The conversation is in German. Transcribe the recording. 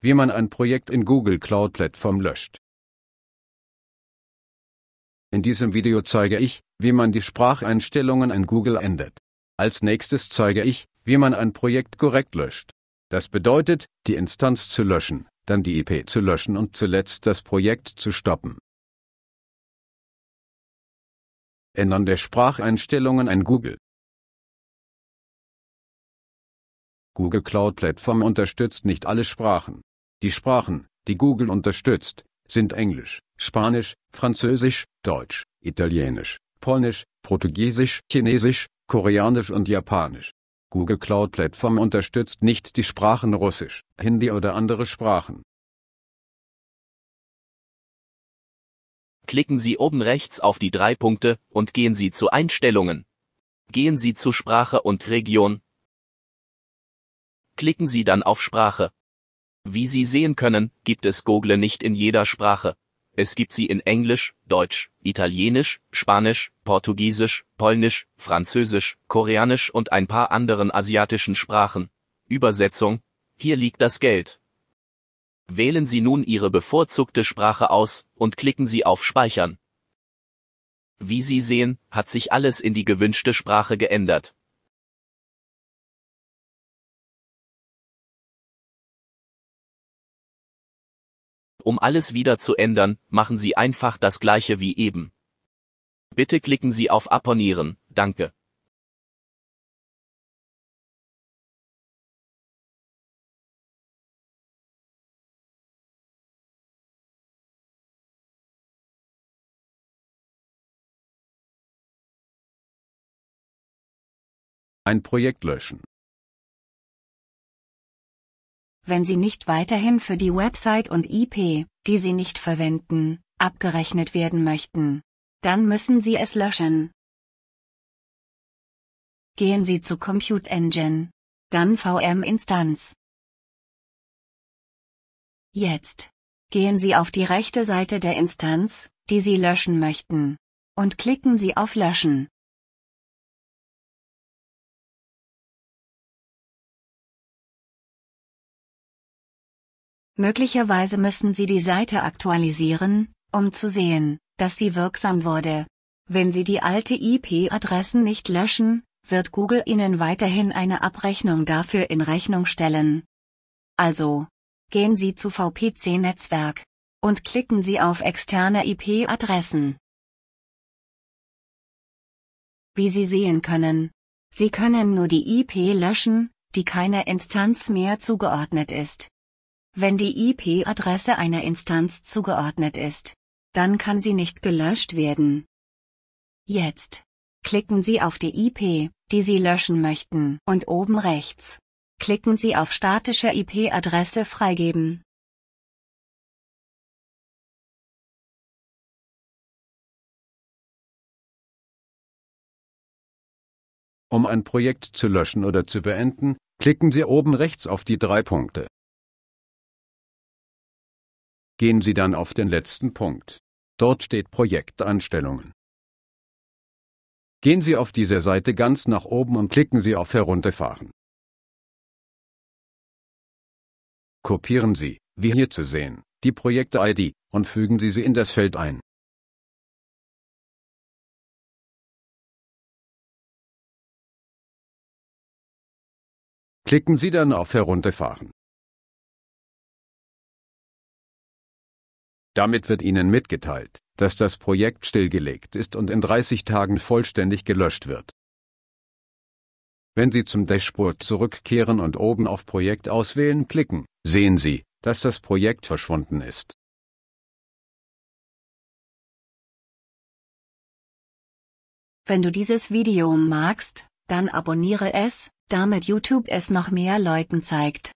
wie man ein Projekt in Google Cloud Plattform löscht. In diesem Video zeige ich, wie man die Spracheinstellungen in Google ändert. Als nächstes zeige ich, wie man ein Projekt korrekt löscht. Das bedeutet, die Instanz zu löschen, dann die IP zu löschen und zuletzt das Projekt zu stoppen. Ändern der Spracheinstellungen in Google. Google Cloud Plattform unterstützt nicht alle Sprachen. Die Sprachen, die Google unterstützt, sind Englisch, Spanisch, Französisch, Deutsch, Italienisch, Polnisch, Portugiesisch, Chinesisch, Koreanisch und Japanisch. Google Cloud Platform unterstützt nicht die Sprachen Russisch, Hindi oder andere Sprachen. Klicken Sie oben rechts auf die drei Punkte und gehen Sie zu Einstellungen. Gehen Sie zu Sprache und Region. Klicken Sie dann auf Sprache. Wie Sie sehen können, gibt es Google nicht in jeder Sprache. Es gibt sie in Englisch, Deutsch, Italienisch, Spanisch, Portugiesisch, Polnisch, Französisch, Koreanisch und ein paar anderen asiatischen Sprachen. Übersetzung. Hier liegt das Geld. Wählen Sie nun Ihre bevorzugte Sprache aus und klicken Sie auf Speichern. Wie Sie sehen, hat sich alles in die gewünschte Sprache geändert. Um alles wieder zu ändern, machen Sie einfach das gleiche wie eben. Bitte klicken Sie auf Abonnieren, danke. Ein Projekt löschen wenn sie nicht weiterhin für die Website und IP, die sie nicht verwenden, abgerechnet werden möchten. Dann müssen sie es löschen. Gehen Sie zu Compute Engine. Dann VM-Instanz. Jetzt. Gehen Sie auf die rechte Seite der Instanz, die Sie löschen möchten. Und klicken Sie auf Löschen. Möglicherweise müssen Sie die Seite aktualisieren, um zu sehen, dass sie wirksam wurde. Wenn Sie die alte IP-Adressen nicht löschen, wird Google Ihnen weiterhin eine Abrechnung dafür in Rechnung stellen. Also, gehen Sie zu VPC-Netzwerk und klicken Sie auf externe IP-Adressen. Wie Sie sehen können, Sie können nur die IP löschen, die keiner Instanz mehr zugeordnet ist. Wenn die IP-Adresse einer Instanz zugeordnet ist, dann kann sie nicht gelöscht werden. Jetzt klicken Sie auf die IP, die Sie löschen möchten, und oben rechts klicken Sie auf statische IP-Adresse freigeben. Um ein Projekt zu löschen oder zu beenden, klicken Sie oben rechts auf die drei Punkte. Gehen Sie dann auf den letzten Punkt. Dort steht Projekteinstellungen. Gehen Sie auf diese Seite ganz nach oben und klicken Sie auf Herunterfahren. Kopieren Sie, wie hier zu sehen, die Projekte-ID und fügen Sie sie in das Feld ein. Klicken Sie dann auf Herunterfahren. Damit wird Ihnen mitgeteilt, dass das Projekt stillgelegt ist und in 30 Tagen vollständig gelöscht wird. Wenn Sie zum Dashboard zurückkehren und oben auf Projekt auswählen klicken, sehen Sie, dass das Projekt verschwunden ist. Wenn du dieses Video magst, dann abonniere es, damit YouTube es noch mehr Leuten zeigt.